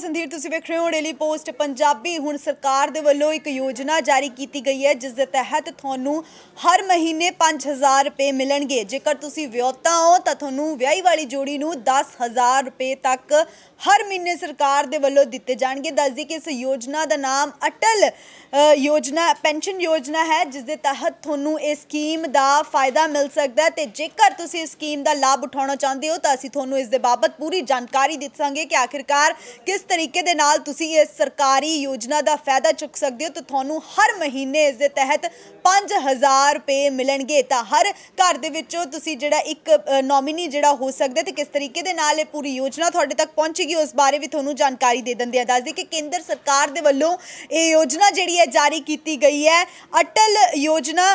ਸੰਧੀਰ ਤੁਸੀਂ ਵੇਖ ਰਹੇ ਹੋ ਡੇਲੀ ਪੋਸਟ ਪੰਜਾਬੀ ਹੁਣ ਸਰਕਾਰ ਦੇ ਵੱਲੋਂ ਇੱਕ ਯੋਜਨਾ ਜਾਰੀ ਕੀਤੀ ਗਈ ਹੈ ਜਿਸ ਦੇ ਤਹਿਤ ਤੁਹਾਨੂੰ ਹਰ ਮਹੀਨੇ 5000 ਰੁਪਏ ਮਿਲਣਗੇ ਜੇਕਰ ਤੁਸੀਂ ਵਿਆਹਤਾ ਹੋ ਤਾਂ ਤੁਹਾਨੂੰ ਵਿਆਹੀ ਵਾਲੀ ਜੋੜੀ ਨੂੰ 10000 ਰੁਪਏ ਤੱਕ ਹਰ ਮਹੀਨੇ ਸਰਕਾਰ ਦੇ ਵੱਲੋਂ ਦਿੱਤੇ ਜਾਣਗੇ ਦੱਸਦੀ ਕਿ ਇਸ ਯੋਜਨਾ ਦਾ ਨਾਮ ਅਟਲ ਯੋਜਨਾ ਪੈਨਸ਼ਨ ਯੋਜਨਾ ਹੈ ਜਿਸ ਦੇ ਤਹਿਤ ਤੁਹਾਨੂੰ ਇਸ ਸਕੀਮ ਦਾ ਫਾਇਦਾ ਮਿਲ ਸਕਦਾ ਹੈ ਤੇ ਜੇਕਰ ਤੁਸੀਂ ਇਸ ਸਕੀਮ ਦਾ ਲਾਭ ਉਠਾਉਣਾ ਚਾਹੁੰਦੇ ਹੋ ਤਾਂ ਅਸੀਂ ਤੁਹਾਨੂੰ ਇਸ ਦੇ ਬਾਬਤ ਪੂਰੀ ਜਾਣਕਾਰੀ ਦਿੱਤਾਂਗੇ ਕਿ ਆਖਿਰਕਾਰ ਕਿਸ ਤਰੀਕੇ ਦੇ ਨਾਲ ਤੁਸੀਂ ਇਸ ਸਰਕਾਰੀ ਯੋਜਨਾ ਦਾ ਫਾਇਦਾ ਚੁੱਕ ਸਕਦੇ ਹੋ ਤਾਂ ਤੁਹਾਨੂੰ ਹਰ ਮਹੀਨੇ ਇਸ ਦੇ ਤਹਿਤ 5000 ਰੁਪਏ ਮਿਲਣਗੇ ਤਾਂ ਹਰ ਘਰ ਦੇ ਵਿੱਚੋਂ ਤੁਸੀਂ ਜਿਹੜਾ ਇੱਕ ਨੋਮੀਨੀ ਜਿਹੜਾ ਹੋ ਸਕਦਾ ਤੇ ਕਿਸ ਤਰੀਕੇ ਦੇ ਨਾਲ ਇਹ ਪੂਰੀ ਯੋਜਨਾ ਤੁਹਾਡੇ ਤੱਕ ਪਹੁੰਚੇਗੀ ਉਸ ਬਾਰੇ ਵੀ ਤੁਹਾਨੂੰ ਜਾਣਕਾਰੀ ਦੇ ਦਿੰਦੇ ਆ ਦੱਸ ਦੇ ਕਿ ਕੇਂਦਰ ਸਰਕਾਰ ਦੇ ਵੱਲੋਂ ਇਹ ਯੋਜਨਾ ਜਿਹੜੀ ਹੈ ਜਾਰੀ ਕੀਤੀ ਗਈ ਹੈ ਅਟਲ ਯੋਜਨਾ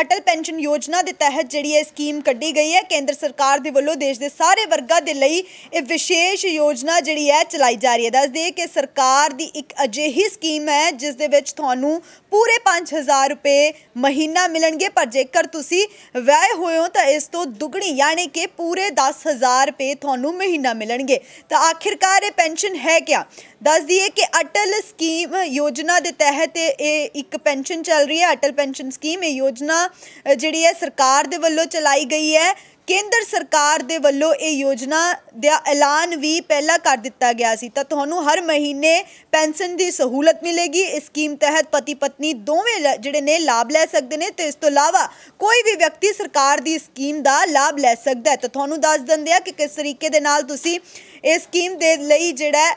ਅਟਲ ਪੈਨਸ਼ਨ ਯੋਜਨਾ ਦੇ ਤਹਿਤ ਜਿਹੜੀ ਇਹ ਸਕੀਮ ਕੱਢੀ ਗਈ ਹੈ ਕੇਂਦਰ ਸਰਕਾਰ ਦੇ ਵੱਲੋਂ ਦੇਸ਼ ਦੇ ਸਾਰੇ ਵਰਗਾਂ ਦੇ ਲਈ ਇਹ ਵਿਸ਼ੇਸ਼ ਯੋਜਨਾ ਜਿਹੜੀ ਹੈ ਚਲਾਈ ਜਾ ਰਹੀ ਹੈ ਦੱਸ ਦੇ ਕਿ ਸਰਕਾਰ ਦੀ ਇੱਕ ਅਜਿਹੀ ਸਕੀਮ ਹੈ ਜਿਸ ਦੇ ਵਿੱਚ ਤੁਹਾਨੂੰ ਪੂਰੇ 5000 ਰੁਪਏ ਮਹੀਨਾ ਮਿਲਣਗੇ ਪਰ ਜੇਕਰ ਤੁਸੀਂ ਵਿਆਹ ਹੋਏ ਹੋ ਤਾਂ ਇਸ ਤੋਂ ਦੁੱਗਣੀ ਯਾਨੀ ਕਿ ਪੂਰੇ 10000 ਰੁਪਏ ਤੁਹਾਨੂੰ ਮਹੀਨਾ ਮਿਲਣਗੇ ਤਾਂ ਆਖਿਰਕਾਰ ਇਹ ਪੈਨਸ਼ਨ ਹੈ ਕਿਆ ਦੱਸ ਦਈਏ ਕਿ ਅਟਲ ਸਕੀਮ ਯੋਜਨਾ ਦੇ ਤਹਿਤ ਇਹ ਇੱਕ ਪੈਨਸ਼ਨ ਚੱਲ ਰਹੀ ਹੈ ਅਟਲ ਪੈਨਸ਼ਨ ਸਕੀਮ ਇਹ ਯੋਜਨਾ ਜਿਹੜੀ ਹੈ ਸਰਕਾਰ ਦੇ ਵੱਲੋਂ ਚਲਾਈ ਗਈ ਹੈ ਕੇਂਦਰ ਸਰਕਾਰ ਦੇ ਵੱਲੋਂ ਇਹ ਯੋਜਨਾ ਦਾ ਐਲਾਨ ਵੀ ਪਹਿਲਾਂ ਕਰ ਦਿੱਤਾ ਗਿਆ ਸੀ ਤਾਂ ਤੁਹਾਨੂੰ ਹਰ ਮਹੀਨੇ ਪੈਨਸ਼ਨ ਦੀ ਸਹੂਲਤ ਮਿਲੇਗੀ ਇਸ ਸਕੀਮ ਤਹਿਤ ਪਤੀ ਪਤਨੀ ਦੋਵੇਂ ਜਿਹੜੇ ਨੇ ਲਾਭ ਲੈ ਸਕਦੇ ਨੇ ਤੇ ਇਸ ਤੋਂ ਇਲਾਵਾ ਕੋਈ ਵੀ ਵਿਅਕਤੀ ਸਰਕਾਰ ਦੀ ਸਕੀਮ ਦਾ ਲਾਭ ਲੈ ਸਕਦਾ ਹੈ ਤਾਂ ਤੁਹਾਨੂੰ ਦੱਸ ਦਿੰਦੇ ਆ ਕਿ ਕਿਸ ਤਰੀਕੇ ਦੇ ਨਾਲ ਤੁਸੀਂ ਇਸ ਸਕੀਮ ਦੇ ਲਈ ਜਿਹੜਾ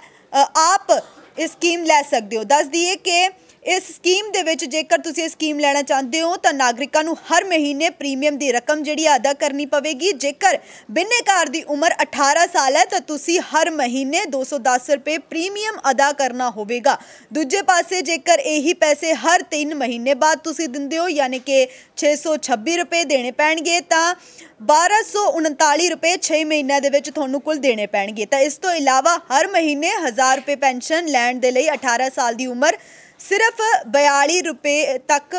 ਆਪ ਇਸ ਸਕੀਮ ਲੈ ਸਕਦੇ ਹੋ ਦੱਸ ਦਈਏ ਕਿ ਇਸ ਸਕੀਮ ਦੇ ਵਿੱਚ ਜੇਕਰ ਤੁਸੀਂ ਇਹ ਸਕੀਮ ਲੈਣਾ ਚਾਹੁੰਦੇ ਹੋ ਤਾਂ ਨਾਗਰਿਕਾਂ ਨੂੰ ਹਰ ਮਹੀਨੇ ਪ੍ਰੀਮੀਅਮ ਦੀ ਰਕਮ ਜਿਹੜੀ ਅਦਾ ਕਰਨੀ ਪਵੇਗੀ ਜੇਕਰ ਬਿਨੇਕਾਰ ਦੀ ਉਮਰ 18 ਸਾਲ ਹੈ ਤਾਂ ਤੁਸੀਂ ਹਰ ਮਹੀਨੇ 210 ਰੁਪਏ ਪ੍ਰੀਮੀਅਮ ਅਦਾ ਕਰਨਾ ਹੋਵੇਗਾ ਦੂਜੇ ਪਾਸੇ ਜੇਕਰ ਇਹੀ ਪੈਸੇ ਹਰ 3 ਮਹੀਨੇ ਬਾਅਦ ਤੁਸੀਂ ਦਿੰਦੇ ਹੋ ਯਾਨੀ ਕਿ 626 ਰੁਪਏ ਦੇਣੇ ਪੈਣਗੇ ਤਾਂ 1239 ਰੁਪਏ 6 ਮਹੀਨਿਆਂ ਦੇ ਵਿੱਚ ਤੁਹਾਨੂੰ ਕੁੱਲ ਦੇਣੇ ਪੈਣਗੇ ਤਾਂ ਇਸ ਤੋਂ ਇਲਾਵਾ ਹਰ ਮਹੀਨੇ 1000 ਰੁਪਏ ਪੈਨਸ਼ਨ ਲੈਣ ਦੇ ਲਈ 18 ਸਾਲ ਦੀ ਉਮਰ ਸਿਰਫ 42 ਰੁਪਏ ਤੱਕ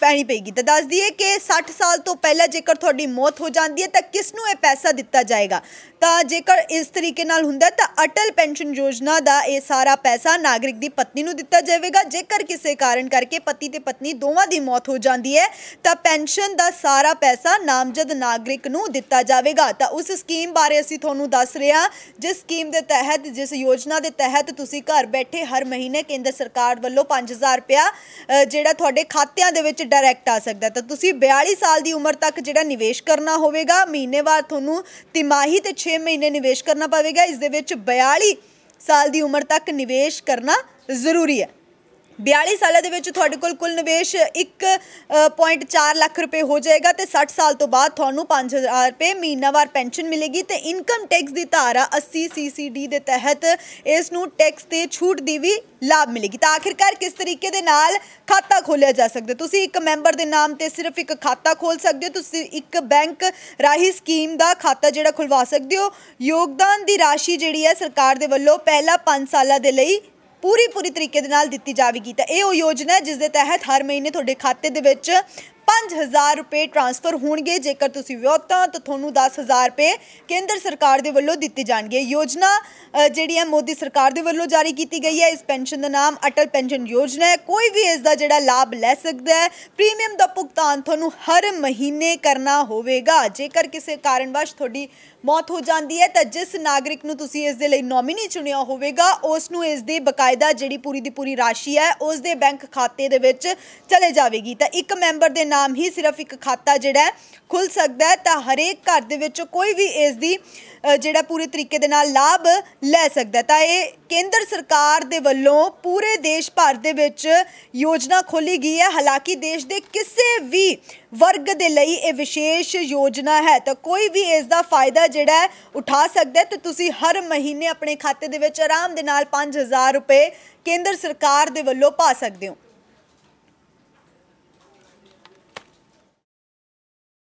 ਪੈਣੀ ਪਏਗੀ ਤਾਂ ਦੱਸ ਦਈਏ ਕਿ 60 ਸਾਲ ਤੋਂ ਪਹਿਲਾਂ ਜੇਕਰ ਤੁਹਾਡੀ ਮੌਤ ਹੋ ਜਾਂਦੀ ਹੈ ਤਾਂ ਕਿਸ ਨੂੰ ਇਹ ਪੈਸਾ ਦਿੱਤਾ ਜਾਏਗਾ ਤਾਂ ਜੇਕਰ ਇਸ ਤਰੀਕੇ ਨਾਲ ਹੁੰਦਾ ਤਾਂ ਅਟਲ ਪੈਨਸ਼ਨ ਯੋਜਨਾ ਦਾ ਇਹ ਸਾਰਾ ਪੈਸਾ ਨਾਗਰਿਕ ਦੀ ਪਤਨੀ ਨੂੰ ਦਿੱਤਾ ਜਾਵੇਗਾ ਜੇਕਰ ਕਿਸੇ ਕਾਰਨ ਕਰਕੇ ਪਤੀ ਤੇ ਪਤਨੀ ਦੋਵਾਂ ਦੀ ਮੌਤ ਹੋ ਜਾਂਦੀ ਹੈ ਤਾਂ ਪੈਨਸ਼ਨ ਦਾ ਸਾਰਾ ਪੈਸਾ ਨਾਮਜ਼ਦ ਨਾਗਰਿਕ ਨੂੰ ਦਿੱਤਾ ਜਾਵੇਗਾ ਤਾਂ ਉਸ ਸਕੀਮ ਬਾਰੇ ਅਸੀਂ ਤੁਹਾਨੂੰ ਦੱਸ ਰਿਹਾ ਜਿਸ ਸਕੀਮ ਦੇ ਤਹਿਤ ਜਿਸ ਯੋਜਨਾ ਦੇ ਤਹਿਤ ਤੁਸੀਂ ਘਰ ਬੈਠੇ ਹਰ ਮਹੀਨੇ ਕੇਂਦਰ ਸਰਕਾਰ ਵੱਲੋਂ 5000 ਰੁਪਿਆ ਜਿਹੜਾ ਤੁਹਾਡੇ ਖਾਤਿਆਂ ਦੇ ਵਿੱਚ ਡਾਇਰੈਕਟ ਆ ਸਕਦਾ ਤਾਂ ਤੁਸੀਂ 42 ਸਾਲ ਦੀ ਉਮਰ ਤੱਕ ਜਿਹੜਾ ਨਿਵੇਸ਼ ਕਰਨਾ ਹੋਵੇਗਾ ਮਹੀਨੇਵਾਰ ਤੁਹਾਨੂੰ ਤਿਮਾਹੀ ਤੇ 6 ਮਹੀਨੇ ਨਿਵੇਸ਼ ਕਰਨਾ ਪਵੇਗਾ ਇਸ ਦੇ ਵਿੱਚ 42 ਸਾਲ ਦੀ ਉਮਰ ਤੱਕ ਨਿਵੇਸ਼ ਕਰਨਾ ਜ਼ਰੂਰੀ ਹੈ 42 ਸਾਲਾਂ ਦੇ ਵਿੱਚ ਤੁਹਾਡੇ ਕੋਲ ਕੁੱਲ ਨਿਵੇਸ਼ 1.4 ਲੱਖ ਰੁਪਏ ਹੋ ਜਾਏਗਾ ਤੇ 60 ਸਾਲ ਤੋਂ ਬਾਅਦ ਤੁਹਾਨੂੰ 5000 ਰੁਪਏ ਮਹੀਨਾਵਾਰ ਪੈਨਸ਼ਨ ਮਿਲੇਗੀ ਤੇ ਇਨਕਮ ਟੈਕਸ ਦੀ ਧਾਰਾ 80 ਸੀਸੀਡੀ ਦੇ ਤਹਿਤ ਇਸ ਨੂੰ ਟੈਕਸ ਤੇ ਛੂਟ ਦੀ ਵੀ ਲਾਭ ਮਿਲੇਗੀ ਤਾਂ ਆਖਿਰਕਾਰ ਕਿਸ ਤਰੀਕੇ ਦੇ ਨਾਲ ਖਾਤਾ ਖੋਲਿਆ ਜਾ ਸਕਦਾ ਤੁਸੀਂ ਇੱਕ ਮੈਂਬਰ ਦੇ ਨਾਮ ਤੇ ਸਿਰਫ ਇੱਕ ਖਾਤਾ ਖੋਲ ਸਕਦੇ ਹੋ ਤੁਸੀਂ ਇੱਕ ਬੈਂਕ ਰਾਹੀਂ ਸਕੀਮ ਦਾ ਖਾਤਾ ਜਿਹੜਾ ਖੁਲਵਾ ਸਕਦੇ ਹੋ ਯੋਗਦਾਨ ਦੀ ਰਾਸ਼ੀ ਜਿਹੜੀ ਹੈ ਸਰਕਾਰ ਦੇ ਵੱਲੋਂ ਪਹਿਲਾ 5 ਸਾਲਾਂ ਦੇ ਲਈ ਪੂਰੀ ਪੂਰੀ ਤਰੀਕੇ ਦੇ ਨਾਲ ਦਿੱਤੀ ਜਾਵੇਗੀ ਤਾਂ ਇਹ ਉਹ ਯੋਜਨਾ ਹੈ ਜਿਸ ਦੇ ਤਹਿਤ ਹਰ ਮਹੀਨੇ ਤੁਹਾਡੇ ਖਾਤੇ ਦੇ ਵਿੱਚ 5000 ਰੁਪਏ ਟ੍ਰਾਂਸਫਰ ਹੋਣਗੇ ਜੇਕਰ ਤੁਸੀਂ ਵਿਆਹੁਤਾ ਤਾਂ ਤੁਹਾਨੂੰ 10000 ਰੁਪਏ ਕੇਂਦਰ ਸਰਕਾਰ ਦੇ ਵੱਲੋਂ ਦਿੱਤੇ ਜਾਣਗੇ ਯੋਜਨਾ ਜਿਹੜੀ ਹੈ ਮੋਦੀ ਸਰਕਾਰ ਦੇ ਵੱਲੋਂ ਜਾਰੀ ਕੀਤੀ ਗਈ ਹੈ ਇਸ ਪੈਨਸ਼ਨ ਦਾ ਨਾਮ ਅਟਲ ਪੈਨਸ਼ਨ ਯੋਜਨਾ ਹੈ ਕੋਈ ਵੀ ਇਸ ਦਾ ਜਿਹੜਾ ਲਾਭ ਲੈ ਸਕਦਾ ਹੈ ਪ੍ਰੀਮੀਅਮ ਦਾ ਭੁਗਤਾਨ ਤੁਹਾਨੂੰ ਹਰ ਮਹੀਨੇ ਕਰਨਾ ਹੋਵੇਗਾ ਜੇਕਰ ਕਿਸੇ ਕਾਰਨਵਸ਼ ਤੁਹਾਡੀ ਮੌਤ ਹੋ ਜਾਂਦੀ ਹੈ ਤਾਂ ਜਿਸ ਨਾਗਰਿਕ ਨੂੰ ਤੁਸੀਂ ਇਸ ਦੇ ਲਈ ਨੋਮੀਨੀ ਚੁਣਿਆ ਹੋਵੇਗਾ ਉਸ ਨੂੰ ਇਸ ਦੀ ਬਕਾਇਦਾ ਜਿਹੜੀ ਪੂਰੀ ਦੀ ਪੂਰੀ ਰਾਸ਼ੀ ਹੈ ਉਸ ਦੇ ਬੈਂਕ ਖਾਤੇ ਦੇ ਵਿੱਚ ਚਲੇ ਜਾਵੇਗੀ ਤਾਂ ਇੱਕ ਮੈਂਬਰ ਦੇ ਨਾਮ ਹੀ ਸਿਰਫ ਇੱਕ ਖਾਤਾ ਜਿਹੜਾ ਖੁੱਲ ਸਕਦਾ ਤਾਂ ਹਰੇਕ ਘਰ ਦੇ ਵਿੱਚ ਕੋਈ ਵੀ ਇਸ ਦੀ ਜਿਹੜਾ ਪੂਰੇ ਤਰੀਕੇ ਦੇ ਨਾਲ ਲਾਭ ਲੈ ਸਕਦਾ ਤਾਂ ਇਹ ਕੇਂਦਰ ਸਰਕਾਰ ਦੇ ਵੱਲੋਂ ਪੂਰੇ ਦੇਸ਼ ਭਰ ਦੇ ਵਿੱਚ ਯੋਜਨਾ ਖੋਲੀ ਗਈ ਹੈ ਹਾਲਾਂਕਿ ਦੇਸ਼ ਦੇ ਕਿਸੇ ਵੀ ਵਰਗ ਦੇ ਲਈ ਇਹ ਵਿਸ਼ੇਸ਼ ਯੋਜਨਾ ਹੈ ਤਾਂ ਕੋਈ ਵੀ ਇਸ ਦਾ ਫਾਇਦਾ ਜਿਹੜਾ ਉਠਾ ਸਕਦਾ ਤੇ ਤੁਸੀਂ ਹਰ ਮਹੀਨੇ ਆਪਣੇ ਖਾਤੇ ਦੇ ਵਿੱਚ ਆਰਾਮ ਦੇ ਨਾਲ 5000 ਰੁਪਏ ਕੇਂਦਰ ਸਰਕਾਰ ਦੇ ਵੱਲੋਂ ਪਾ ਸਕਦੇ ਹੋ